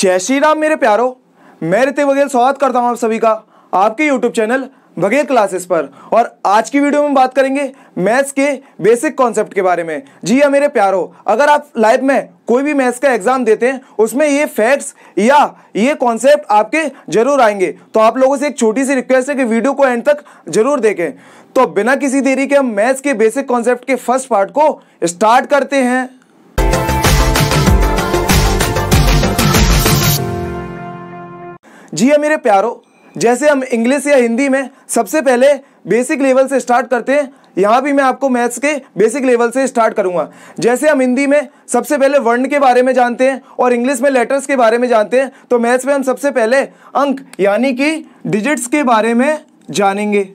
जय श्री राम मेरे प्यारो मैं ऋतिक बघेल स्वागत करता हूँ आप सभी का आपके यूट्यूब चैनल बघेल क्लासेस पर और आज की वीडियो में बात करेंगे मैथ्स के बेसिक कॉन्सेप्ट के बारे में जी हाँ मेरे प्यारो अगर आप लाइफ में कोई भी मैथ्स का एग्जाम देते हैं उसमें ये फैक्ट्स या ये कॉन्सेप्ट आपके जरूर आएंगे तो आप लोगों से एक छोटी सी रिक्वेस्ट है कि वीडियो को एंड तक जरूर देखें तो बिना किसी देरी के हम मैथ्स के बेसिक कॉन्सेप्ट के फर्स्ट पार्ट को स्टार्ट करते हैं जी है हाँ मेरे प्यारो जैसे हम इंग्लिश या हिंदी में सबसे पहले बेसिक लेवल से स्टार्ट करते हैं यहाँ भी मैं आपको मैथ्स के बेसिक लेवल से स्टार्ट करूँगा जैसे हम हिंदी में सबसे पहले वर्ण के बारे में जानते हैं और इंग्लिश में लेटर्स के बारे में जानते हैं तो मैथ्स में हम सबसे पहले अंक यानी कि डिजिट्स के बारे में जानेंगे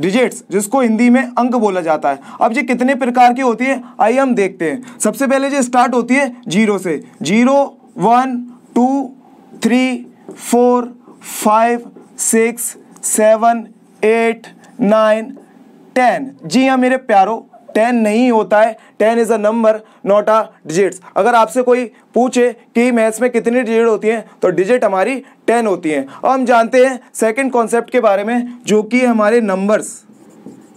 डिजिट्स जिसको हिंदी में अंक बोला जाता है अब ये कितने प्रकार की होती है आइए हम देखते हैं सबसे पहले जो स्टार्ट होती है जीरो से zero one two three four five six seven eight nine ten जी हाँ मेरे प्यारों टेन नहीं होता है ten is a number not a digits अगर आपसे कोई पूछे कि मैथ्स में कितनी डिजिट होती हैं तो डिजिट हमारी टेन होती हैं अब हम जानते हैं सेकंड कॉन्सेप्ट के बारे में जो कि हमारे नंबर्स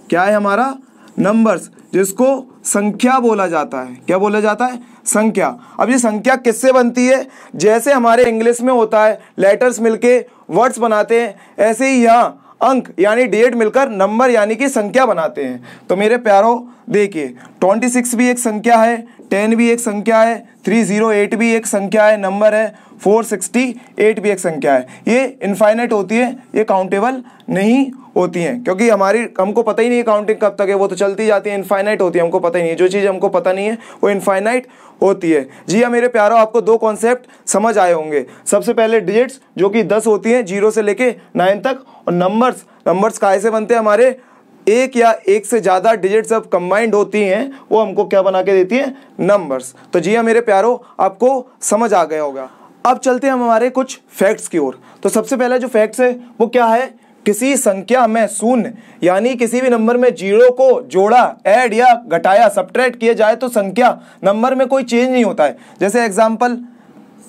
क्या है हमारा नंबर्स जिसको संख्या बोला जाता है क्या बोला जाता है संख्या अब ये संख्या किससे बनती है जैसे हमारे इंग्लिश में होता है लेटर्स मिलके वर्ड्स बनाते हैं ऐसे ही यहाँ अंक यानी डेट मिलकर नंबर यानी कि संख्या बनाते हैं तो मेरे प्यारों देखिए ट्वेंटी सिक्स भी एक संख्या है टेन भी एक संख्या है थ्री जीरो एट भी एक संख्या है नंबर है फोर सिक्सटी एट भी एक संख्या है ये इनफाइनाइट होती है ये काउंटेबल नहीं होती हैं क्योंकि हमारी हमको पता ही नहीं है काउंटिंग कब तक है वो तो चलती जाती है इनफाइनाइट होती है हमको पता ही नहीं है जो चीज़ हमको पता नहीं है वो इनफाइनाइट होती है जी हाँ मेरे प्यारों आपको दो कॉन्सेप्ट समझ आए होंगे सबसे पहले डिजिट्स जो कि दस होती हैं जीरो से लेके नाइन तक और नंबर्स नंबर्स काय से बनते हैं हमारे एक या एक से ज़्यादा डिजिट्स अब कंबाइंड होती हैं वो हमको क्या बना के देती हैं नंबर्स तो जी हाँ मेरे प्यारों आपको समझ आ गया होगा अब चलते हैं हम हमारे कुछ फैक्ट्स की ओर तो सबसे पहला जो फैक्ट्स है वो क्या है किसी संख्या में शून्य यानी किसी भी नंबर में जीरो को जोड़ा ऐड या घटाया सब्ट्रैक्ट किया जाए तो संख्या नंबर में कोई चेंज नहीं होता है जैसे एग्जाम्पल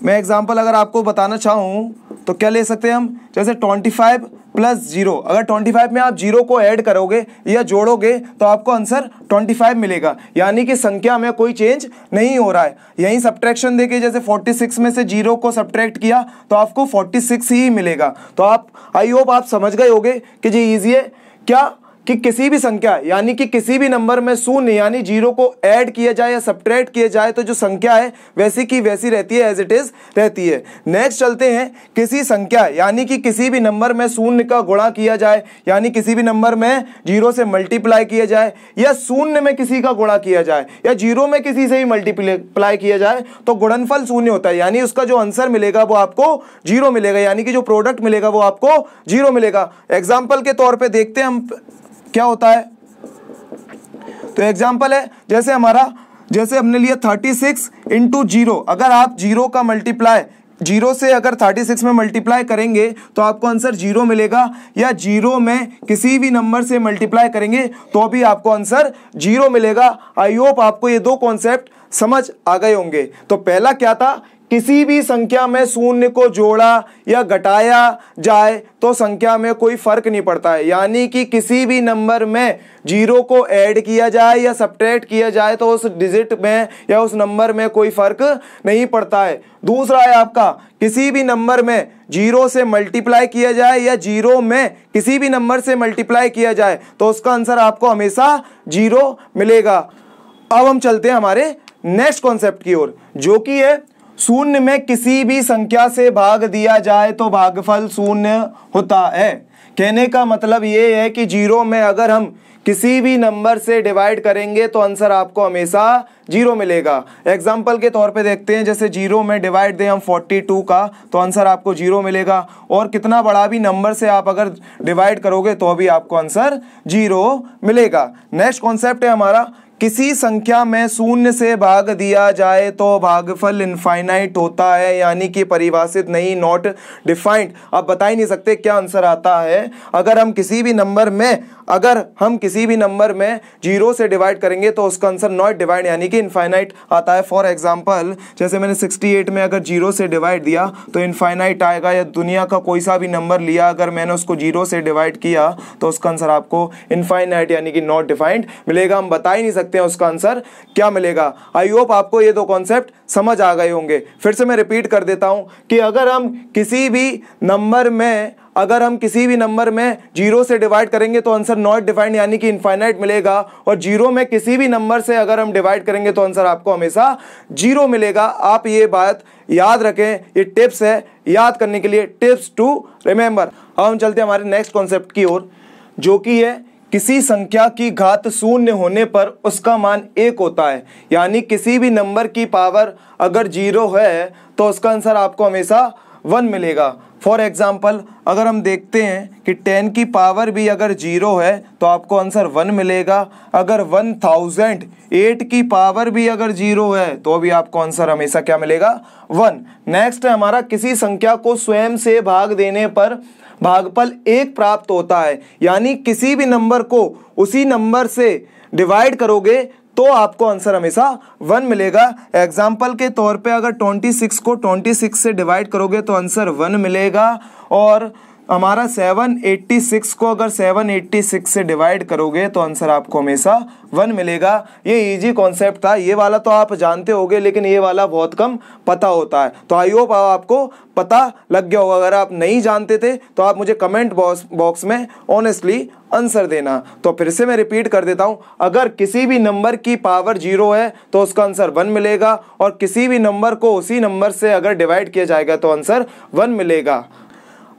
मैं एग्जाम्पल अगर आपको बताना चाहूँ तो क्या ले सकते हैं हम जैसे 25 प्लस जीरो अगर 25 में आप जीरो को ऐड करोगे या जोड़ोगे तो आपको आंसर 25 मिलेगा यानी कि संख्या में कोई चेंज नहीं हो रहा है यहीं सब्ट्रैक्शन देखिए जैसे 46 में से जीरो को सब्ट्रैक्ट किया तो आपको 46 ही मिलेगा तो आप आई होप आप समझ गए होगे कि जी ईजी है क्या कि किसी भी संख्या यानी कि किसी भी नंबर में शून्य यानी जीरो को ऐड किया जाए या सब्ट्रैक्ट किया जाए तो जो संख्या है वैसी की वैसी रहती है एज इट इज रहती है नेक्स्ट चलते हैं किसी संख्या यानी कि किसी भी नंबर में शून्य का गुणा किया जाए यानी किसी भी नंबर में जीरो से मल्टीप्लाई किया जाए या शून्य में किसी का गुणा किया जाए या जीरो में किसी से ही मल्टीप्लाई किया जाए तो गुणनफल शून्य होता है यानी उसका जो आंसर मिलेगा वो आपको जीरो मिलेगा यानी कि जो प्रोडक्ट मिलेगा वो आपको जीरो मिलेगा एग्जाम्पल के तौर पर देखते हैं हम क्या होता है तो एग्जाम्पल है जैसे हमारा जैसे हमने लिया थर्टी सिक्स इंटू जीरो अगर आप जीरो का मल्टीप्लाई जीरो से अगर थर्टी सिक्स में मल्टीप्लाई करेंगे तो आपको आंसर जीरो मिलेगा या जीरो में किसी भी नंबर से मल्टीप्लाई करेंगे तो भी आपको आंसर जीरो मिलेगा आई होप आपको ये दो कॉन्सेप्ट समझ आ गए होंगे तो पहला क्या था किसी भी संख्या में शून्य को जोड़ा या घटाया जाए तो संख्या में कोई फर्क नहीं पड़ता है यानी कि किसी भी नंबर में जीरो को ऐड किया जाए या सब्ट्रैक्ट किया जाए तो उस डिजिट में या उस नंबर में कोई फर्क नहीं पड़ता है दूसरा है आपका किसी भी नंबर में जीरो से मल्टीप्लाई किया जाए या जीरो में किसी भी नंबर से मल्टीप्लाई किया जाए तो उसका आंसर आपको हमेशा जीरो मिलेगा अब हम चलते हैं हमारे नेक्स्ट कॉन्सेप्ट की ओर जो कि है शून्य में किसी भी संख्या से भाग दिया जाए तो भागफल शून्य होता है कहने का मतलब ये है कि जीरो में अगर हम किसी भी नंबर से डिवाइड करेंगे तो आंसर आपको हमेशा जीरो मिलेगा एग्जाम्पल के तौर पे देखते हैं जैसे जीरो में डिवाइड दें हम 42 का तो आंसर आपको जीरो मिलेगा और कितना बड़ा भी नंबर से आप अगर डिवाइड करोगे तो भी आपको आंसर जीरो मिलेगा नेक्स्ट कॉन्सेप्ट है हमारा किसी संख्या में शून्य से भाग दिया जाए तो भागफल इनफाइनाइट होता है यानी कि परिभाषित नहीं नॉट डिफाइंड आप बता ही नहीं सकते क्या आंसर आता है अगर हम किसी भी नंबर में अगर हम किसी भी नंबर में जीरो से डिवाइड करेंगे तो उसका आंसर नॉट डिवाइड यानी कि इनफाइनाइट आता है फॉर एग्जाम्पल जैसे मैंने 68 में अगर जीरो से डिवाइड दिया तो इनफाइनाइट आएगा या दुनिया का कोई सा भी नंबर लिया अगर मैंने उसको जीरो से डिवाइड किया तो उसका आंसर आपको इनफाइनाइट यानी कि नॉट डिफाइंड मिलेगा हम बता ही नहीं सकते सकते हैं उसका आंसर क्या मिलेगा आई होप आपको ये दो कॉन्सेप्ट समझ आ गए होंगे फिर से मैं रिपीट कर देता हूँ कि अगर हम किसी भी नंबर में अगर हम किसी भी नंबर में जीरो से डिवाइड करेंगे तो आंसर नॉट डिफाइंड यानी कि इनफाइनाइट मिलेगा और जीरो में किसी भी नंबर से अगर हम डिवाइड करेंगे तो आंसर आपको हमेशा जीरो मिलेगा आप ये बात याद रखें ये टिप्स है याद करने के लिए टिप्स टू रिमेंबर अब हम चलते हैं हमारे नेक्स्ट कॉन्सेप्ट की ओर जो कि है किसी संख्या की घात शून्य होने पर उसका मान एक होता है यानी किसी भी नंबर की पावर अगर जीरो है तो उसका आंसर आपको हमेशा वन मिलेगा फॉर एग्ज़ाम्पल अगर हम देखते हैं कि टेन की पावर भी अगर जीरो है तो आपको आंसर वन मिलेगा अगर वन थाउजेंड एट की पावर भी अगर जीरो है तो भी आपको आंसर हमेशा क्या मिलेगा वन नेक्स्ट है हमारा किसी संख्या को स्वयं से भाग देने पर भागफल एक प्राप्त होता है यानी किसी भी नंबर को उसी नंबर से डिवाइड करोगे तो आपको आंसर हमेशा वन मिलेगा एग्जाम्पल के तौर पे अगर 26 को 26 से डिवाइड करोगे तो आंसर वन मिलेगा और हमारा 786 को अगर 786 से डिवाइड करोगे तो आंसर आपको हमेशा वन मिलेगा ये इजी कॉन्सेप्ट था ये वाला तो आप जानते होगे लेकिन ये वाला बहुत कम पता होता है तो आई होप आपको पता लग गया होगा अगर आप नहीं जानते थे तो आप मुझे कमेंट बॉक्स बॉक्स में ऑनेस्टली आंसर देना तो फिर से मैं रिपीट कर देता हूँ अगर किसी भी नंबर की पावर जीरो है तो उसका आंसर वन मिलेगा और किसी भी नंबर को उसी नंबर से अगर डिवाइड किया जाएगा तो आंसर वन मिलेगा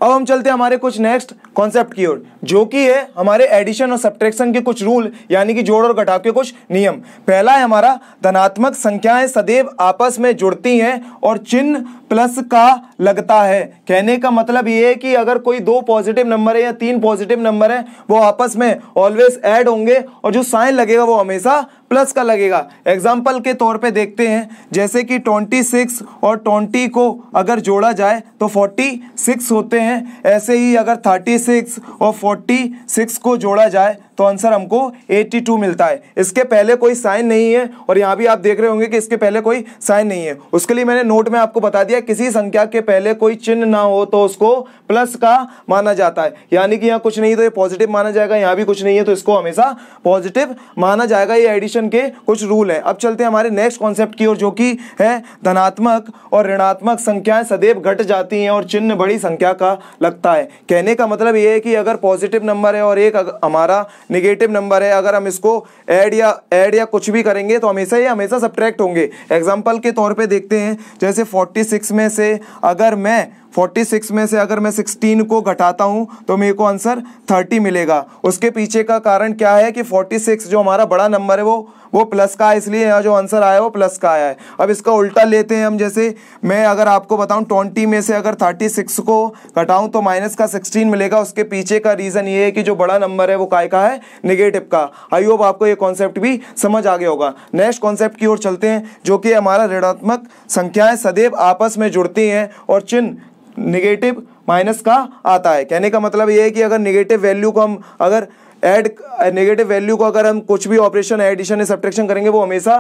अब हम चलते हैं हमारे कुछ नेक्स्ट कॉन्सेप्ट की ओर जो कि है हमारे एडिशन और सब्ट्रैक्शन के कुछ रूल यानी कि जोड़ और घटाव के कुछ नियम पहला है हमारा धनात्मक संख्याएं सदैव आपस में जुड़ती हैं और चिन्ह प्लस का लगता है कहने का मतलब ये है कि अगर कोई दो पॉजिटिव नंबर है या तीन पॉजिटिव नंबर है वो आपस में ऑलवेज ऐड होंगे और जो साइन लगेगा वो हमेशा प्लस का लगेगा एग्जाम्पल के तौर पे देखते हैं जैसे कि 26 और 20 को अगर जोड़ा जाए तो 46 होते हैं हैं ऐसे ही अगर थर्टी सिक्स और फोर्टी सिक्स को जोड़ा जाए तो आंसर हमको 82 मिलता है इसके पहले कोई साइन नहीं है और यहाँ भी आप देख रहे होंगे कि इसके पहले कोई साइन नहीं है उसके लिए मैंने नोट में आपको बता दिया किसी संख्या के पहले कोई चिन्ह ना हो तो उसको प्लस का माना जाता है यानी कि यहाँ कुछ नहीं तो ये पॉजिटिव माना जाएगा यहाँ भी कुछ नहीं है तो इसको हमेशा पॉजिटिव माना जाएगा ये एडिशन के कुछ रूल है अब चलते हैं हमारे नेक्स्ट कॉन्सेप्ट की ओर जो कि है धनात्मक और ऋणात्मक संख्याएं सदैव घट जाती हैं और चिन्ह बड़ी संख्या का लगता है कहने का मतलब ये है कि अगर पॉजिटिव नंबर है और एक हमारा निगेटिव नंबर है अगर हम इसको ऐड या ऐड या कुछ भी करेंगे तो हमेशा ही हमेशा सब्ट्रैक्ट होंगे एग्जाम्पल के तौर पर देखते हैं जैसे फोर्टी में से अगर मैं 46 में से अगर मैं 16 को घटाता हूँ तो मेरे को आंसर 30 मिलेगा उसके पीछे का कारण क्या है कि 46 जो हमारा बड़ा नंबर है वो वो प्लस का है इसलिए यहाँ जो आंसर आया वो प्लस का आया है अब इसका उल्टा लेते हैं हम जैसे मैं अगर आपको बताऊँ ट्वेंटी में से अगर थर्टी सिक्स को घटाऊँ तो माइनस का सिक्सटीन मिलेगा उसके पीछे का रीज़न ये है कि जो बड़ा नंबर है वो काय का है निगेटिव का आई होप आपको ये कॉन्सेप्ट भी समझ आ गया होगा नेक्स्ट कॉन्सेप्ट की ओर चलते हैं जो कि हमारा ऋणात्मक संख्याएँ सदैव आपस में जुड़ती हैं और चिन्ह निगेटिव माइनस का आता है कहने का मतलब ये है कि अगर निगेटिव वैल्यू को हम अगर एड नेगेटिव वैल्यू को अगर हम कुछ भी ऑपरेशन एडिशन या सब्ट्रैक्शन करेंगे वो हमेशा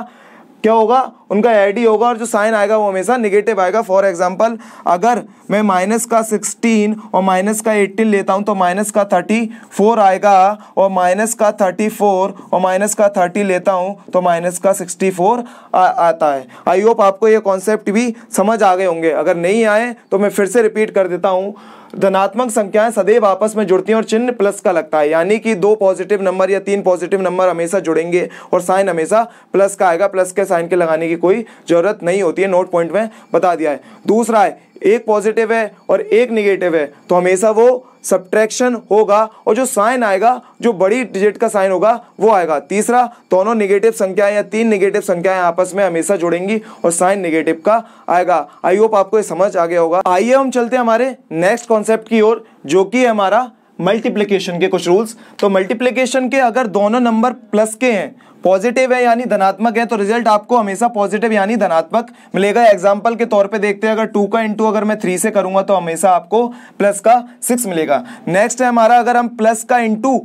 क्या होगा उनका आई होगा और जो साइन आएगा वो हमेशा निगेटिव आएगा फॉर एग्जाम्पल अगर मैं माइनस का सिक्सटीन और माइनस का एट्टीन लेता हूँ तो माइनस का थर्टी फोर आएगा और माइनस का थर्टी फोर और माइनस का थर्टी लेता हूँ तो माइनस का सिक्सटी फोर आता है आई होप आपको ये कॉन्सेप्ट भी समझ आ गए होंगे अगर नहीं आए तो मैं फिर से रिपीट कर देता हूँ धनात्मक संख्याएं सदैव आपस में जुड़ती हैं और चिन्ह प्लस का लगता है यानी कि दो पॉजिटिव नंबर या तीन पॉजिटिव नंबर हमेशा जुड़ेंगे और साइन हमेशा प्लस का आएगा प्लस के साइन के लगाने की कोई ज़रूरत नहीं होती है नोट पॉइंट में बता दिया है दूसरा है एक पॉजिटिव है और एक निगेटिव है तो हमेशा वो सब्ट्रैक्शन होगा और जो साइन आएगा जो बड़ी डिजिट का साइन होगा वो आएगा तीसरा दोनों निगेटिव संख्याएं या तीन निगेटिव संख्याएं आपस में हमेशा जुड़ेंगी और साइन निगेटिव का आएगा आई होप आपको ये समझ आ गया होगा आइए हम चलते हैं हमारे नेक्स्ट कॉन्सेप्ट की ओर जो कि हमारा मल्टीप्लीकेशन के कुछ रूल्स तो मल्टीप्लीकेशन के अगर दोनों नंबर प्लस के हैं पॉजिटिव है यानी धनात्मक है तो रिजल्ट आपको हमेशा पॉजिटिव यानी धनात्मक मिलेगा एग्जाम्पल के तौर पे देखते हैं अगर टू का इंटू अगर मैं थ्री से करूंगा तो हमेशा आपको प्लस का सिक्स मिलेगा नेक्स्ट है हमारा अगर हम प्लस का इंटू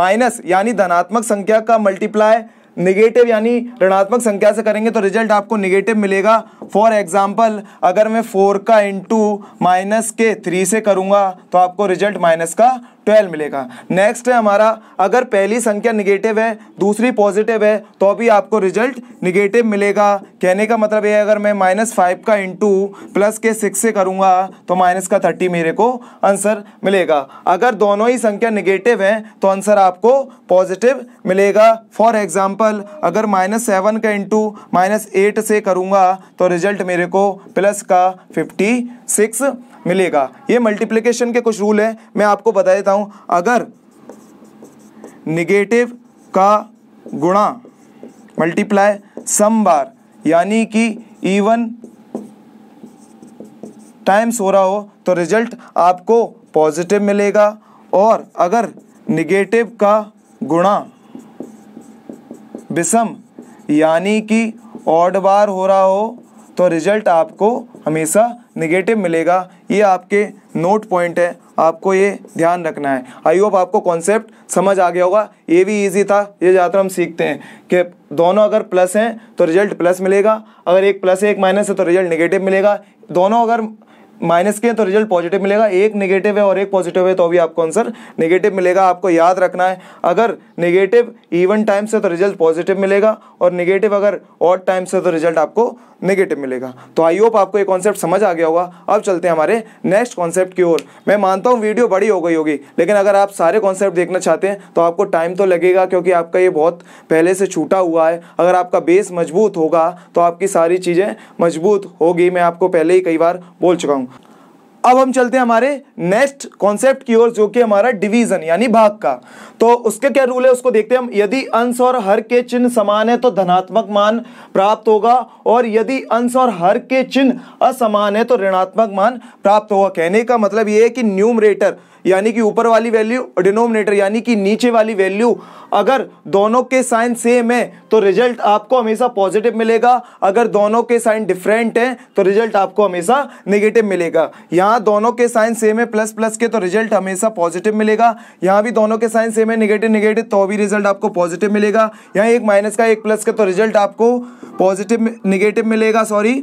माइनस यानी धनात्मक संख्या का मल्टीप्लाई निगेटिव यानी ऋणात्मक संख्या से करेंगे तो रिजल्ट आपको निगेटिव मिलेगा फॉर एग्जाम्पल अगर मैं फोर का इंटू माइनस के थ्री से करूँगा तो आपको रिजल्ट माइनस का ट्वेल्व मिलेगा नेक्स्ट है हमारा अगर पहली संख्या निगेटिव है दूसरी पॉजिटिव है तो भी आपको रिजल्ट निगेटिव मिलेगा कहने का मतलब ये है अगर मैं माइनस फाइव का इंटू प्लस के सिक्स से करूँगा तो माइनस का थर्टी मेरे को आंसर मिलेगा अगर दोनों ही संख्या निगेटिव है तो आंसर आपको पॉजिटिव मिलेगा फॉर एग्ज़ाम्पल अगर माइनस सेवन का इंटू माइनस एट से करूँगा तो रिजल्ट रिजल्ट मेरे को प्लस का फिफ्टी सिक्स मिलेगा ये मल्टीप्लिकेशन के कुछ रूल हैं मैं आपको बता देता हूँ अगर निगेटिव का गुणा मल्टीप्लाई सम बार यानी कि इवन टाइम्स हो रहा हो तो रिजल्ट आपको पॉजिटिव मिलेगा और अगर निगेटिव का गुणा विषम यानी कि ऑड बार हो रहा हो तो रिजल्ट आपको हमेशा निगेटिव मिलेगा ये आपके नोट पॉइंट है आपको ये ध्यान रखना है आई होप आपको कॉन्सेप्ट समझ आ गया होगा ये भी इजी था ये ज़्यादातर हम सीखते हैं कि दोनों अगर प्लस हैं तो रिजल्ट प्लस मिलेगा अगर एक प्लस है एक माइनस है तो रिजल्ट निगेटिव मिलेगा दोनों अगर माइनस के हैं तो रिजल्ट पॉजिटिव मिलेगा एक नेगेटिव है और एक पॉजिटिव है तो भी आपको आंसर नेगेटिव मिलेगा आपको याद रखना है अगर नेगेटिव इवन टाइम से तो रिजल्ट पॉजिटिव मिलेगा और नेगेटिव अगर ऑड टाइम से तो रिजल्ट आपको नेगेटिव मिलेगा तो आई होप आपको ये कॉन्सेप्ट समझ आ गया होगा अब चलते हैं हमारे नेक्स्ट कॉन्सेप्ट की ओर मैं मानता हूँ वीडियो बड़ी हो गई होगी लेकिन अगर आप सारे कॉन्सेप्ट देखना चाहते हैं तो आपको टाइम तो लगेगा क्योंकि आपका ये बहुत पहले से छूटा हुआ है अगर आपका बेस मजबूत होगा तो आपकी सारी चीज़ें मजबूत होगी मैं आपको पहले ही कई बार बोल चुका हूँ अब हम चलते हैं हमारे नेक्स्ट कॉन्सेप्ट की ओर जो कि हमारा डिवीजन यानी भाग का तो उसके क्या रूल है उसको देखते हैं हम यदि अंश और हर के चिन्ह समान है तो धनात्मक मान प्राप्त होगा और यदि अंश और हर के चिन्ह असमान है तो ऋणात्मक मान प्राप्त होगा कहने का मतलब यह है कि न्यूमरेटर यानी कि ऊपर वाली वैल्यू और डिनोमिनेटर यानी कि नीचे वाली वैल्यू अगर दोनों के साइन सेम है तो रिजल्ट आपको हमेशा पॉजिटिव मिलेगा अगर दोनों के साइन डिफरेंट हैं तो रिजल्ट आपको हमेशा नेगेटिव मिलेगा यहाँ दोनों के साइन सेम है प्लस प्लस के तो रिजल्ट हमेशा पॉजिटिव मिलेगा यहाँ भी दोनों के साइन सेम है नेगेटिव नेगेटिव तो भी रिजल्ट आपको पॉजिटिव मिलेगा यहाँ एक माइनस का एक प्लस का तो रिजल्ट आपको पॉजिटिव निगेटिव मिलेगा सॉरी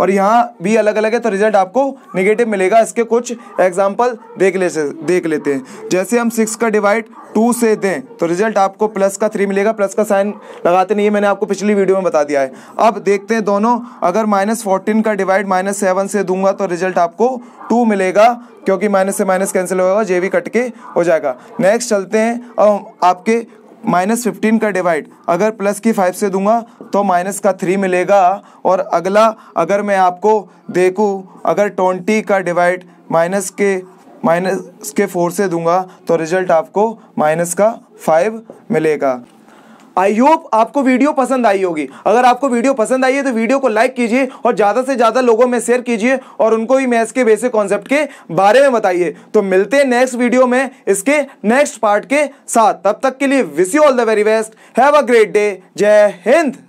और यहाँ भी अलग अलग है तो रिजल्ट आपको निगेटिव मिलेगा इसके कुछ एग्जाम्पल देख ले देख लेते हैं जैसे हम सिक्स का डिवाइड टू से दें तो रिजल्ट आपको प्लस का थ्री मिलेगा प्लस का साइन लगाते नहीं है मैंने आपको पिछली वीडियो में बता दिया है अब देखते हैं दोनों अगर माइनस फोर्टीन का डिवाइड माइनस सेवन से दूंगा तो रिजल्ट आपको टू मिलेगा क्योंकि माइनस से माइनस कैंसिल होगा जे कट के हो जाएगा नेक्स्ट चलते हैं आपके माइनस फिफ्टीन का डिवाइड अगर प्लस की फाइव से दूंगा तो माइनस का थ्री मिलेगा और अगला अगर मैं आपको देखूँ अगर ट्वेंटी का डिवाइड माइनस के माइनस के फोर से दूंगा तो रिजल्ट आपको माइनस का फाइव मिलेगा आई होप आपको वीडियो पसंद आई होगी अगर आपको वीडियो पसंद आई है तो वीडियो को लाइक कीजिए और ज़्यादा से ज़्यादा लोगों में शेयर कीजिए और उनको भी मैथ्स के बेसिक कॉन्सेप्ट के बारे में बताइए तो मिलते हैं नेक्स्ट वीडियो में इसके नेक्स्ट पार्ट के साथ तब तक के लिए wish you all the very best have a great day जय हिंद